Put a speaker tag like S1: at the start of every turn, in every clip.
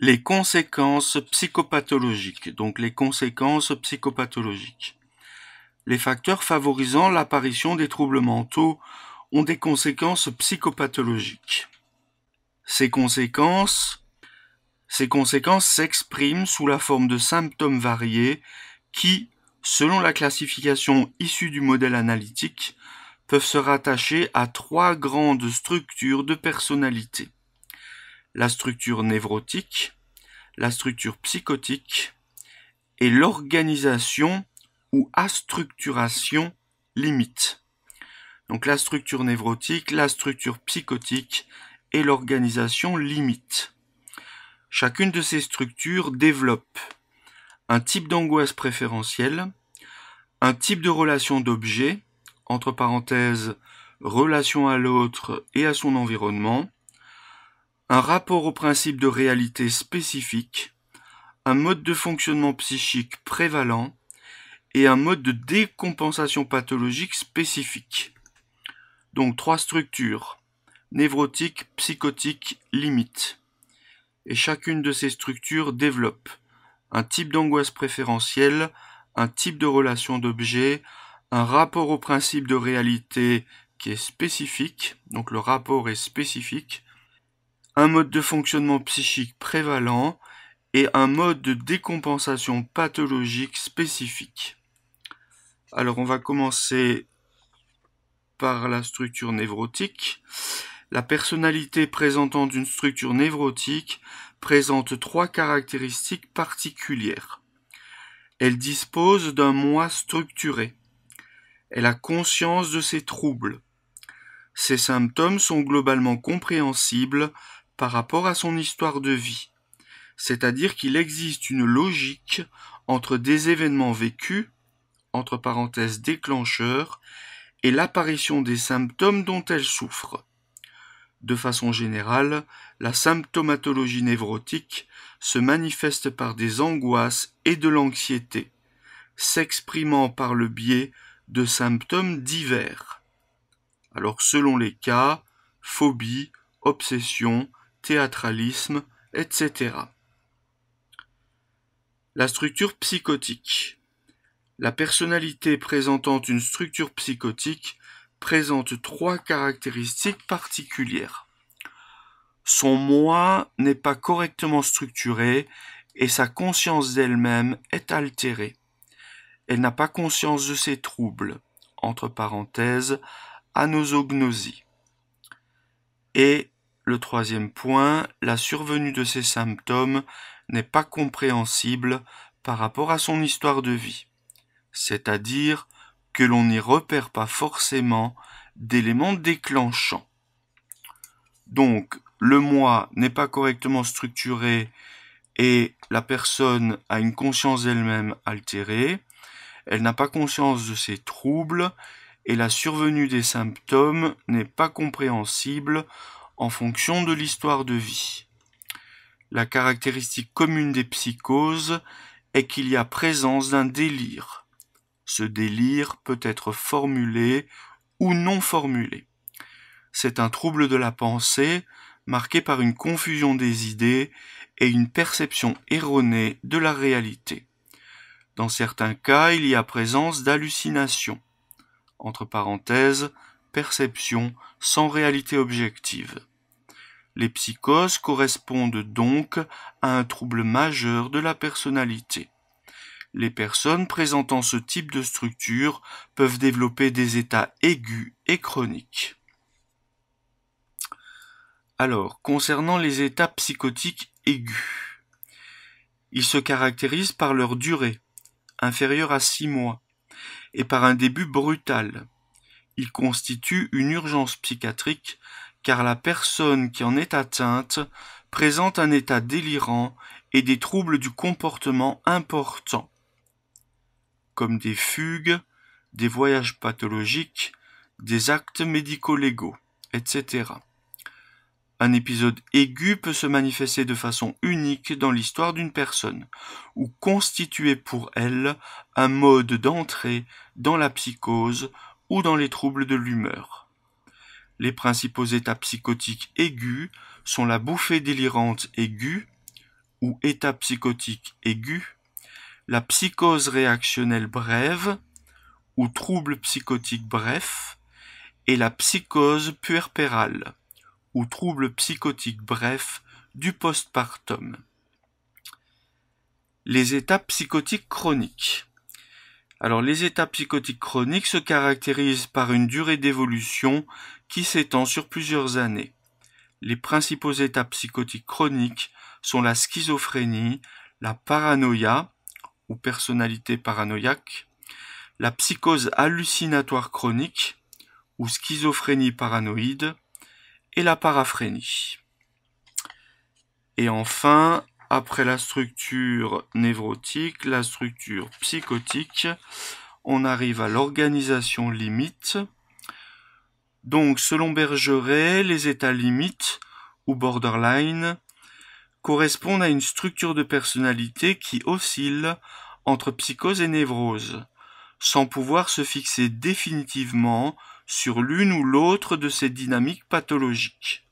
S1: les conséquences psychopathologiques, donc les conséquences psychopathologiques. Les facteurs favorisant l'apparition des troubles mentaux ont des conséquences psychopathologiques. Ces conséquences ces conséquences s'expriment sous la forme de symptômes variés qui, selon la classification issue du modèle analytique, peuvent se rattacher à trois grandes structures de personnalité la structure névrotique, la structure psychotique et l'organisation ou astructuration limite. Donc la structure névrotique, la structure psychotique et l'organisation limite. Chacune de ces structures développe un type d'angoisse préférentielle, un type de relation d'objet, entre parenthèses, relation à l'autre et à son environnement, un rapport au principe de réalité spécifique, un mode de fonctionnement psychique prévalent et un mode de décompensation pathologique spécifique. Donc trois structures, névrotique, psychotique, limite. Et chacune de ces structures développe un type d'angoisse préférentielle, un type de relation d'objet, un rapport au principe de réalité qui est spécifique, donc le rapport est spécifique, un mode de fonctionnement psychique prévalent et un mode de décompensation pathologique spécifique. Alors on va commencer par la structure névrotique. La personnalité présentant une structure névrotique présente trois caractéristiques particulières. Elle dispose d'un moi structuré. Elle a conscience de ses troubles. Ses symptômes sont globalement compréhensibles par rapport à son histoire de vie, c'est-à-dire qu'il existe une logique entre des événements vécus, entre parenthèses déclencheurs, et l'apparition des symptômes dont elle souffre. De façon générale, la symptomatologie névrotique se manifeste par des angoisses et de l'anxiété, s'exprimant par le biais de symptômes divers. Alors selon les cas, phobie, obsession, théâtralisme, etc. La structure psychotique. La personnalité présentant une structure psychotique présente trois caractéristiques particulières. Son moi n'est pas correctement structuré et sa conscience d'elle-même est altérée. Elle n'a pas conscience de ses troubles, entre parenthèses, anosognosie, et le troisième point, la survenue de ces symptômes n'est pas compréhensible par rapport à son histoire de vie, c'est-à-dire que l'on n'y repère pas forcément d'éléments déclenchants. Donc, le moi n'est pas correctement structuré et la personne a une conscience d'elle-même altérée, elle n'a pas conscience de ses troubles et la survenue des symptômes n'est pas compréhensible en fonction de l'histoire de vie. La caractéristique commune des psychoses est qu'il y a présence d'un délire. Ce délire peut être formulé ou non formulé. C'est un trouble de la pensée marqué par une confusion des idées et une perception erronée de la réalité. Dans certains cas, il y a présence d'hallucinations. Entre parenthèses, perception sans réalité objective. Les psychoses correspondent donc à un trouble majeur de la personnalité. Les personnes présentant ce type de structure peuvent développer des états aigus et chroniques. Alors, concernant les états psychotiques aigus, ils se caractérisent par leur durée, inférieure à six mois, et par un début brutal il constitue une urgence psychiatrique car la personne qui en est atteinte présente un état délirant et des troubles du comportement importants, comme des fugues, des voyages pathologiques, des actes médico-légaux, etc. Un épisode aigu peut se manifester de façon unique dans l'histoire d'une personne, ou constituer pour elle un mode d'entrée dans la psychose ou dans les troubles de l'humeur. Les principaux états psychotiques aigus sont la bouffée délirante aiguë ou état psychotique aigu, la psychose réactionnelle brève ou trouble psychotique bref, et la psychose puerpérale ou trouble psychotique bref du postpartum. Les états psychotiques chroniques. Alors les états psychotiques chroniques se caractérisent par une durée d'évolution qui s'étend sur plusieurs années. Les principaux états psychotiques chroniques sont la schizophrénie, la paranoïa ou personnalité paranoïaque, la psychose hallucinatoire chronique ou schizophrénie paranoïde et la paraphrénie. Et enfin, après la structure névrotique, la structure psychotique, on arrive à l'organisation limite. Donc, selon Bergeret, les états limites ou borderline correspondent à une structure de personnalité qui oscille entre psychose et névrose, sans pouvoir se fixer définitivement sur l'une ou l'autre de ces dynamiques pathologiques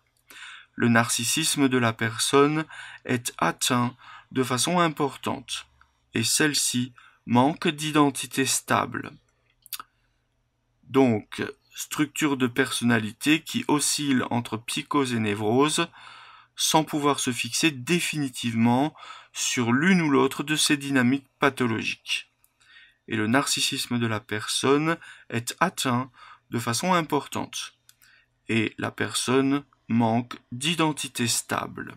S1: le narcissisme de la personne est atteint de façon importante et celle-ci manque d'identité stable. Donc, structure de personnalité qui oscille entre psychose et névrose sans pouvoir se fixer définitivement sur l'une ou l'autre de ces dynamiques pathologiques. Et le narcissisme de la personne est atteint de façon importante et la personne manque d'identité stable.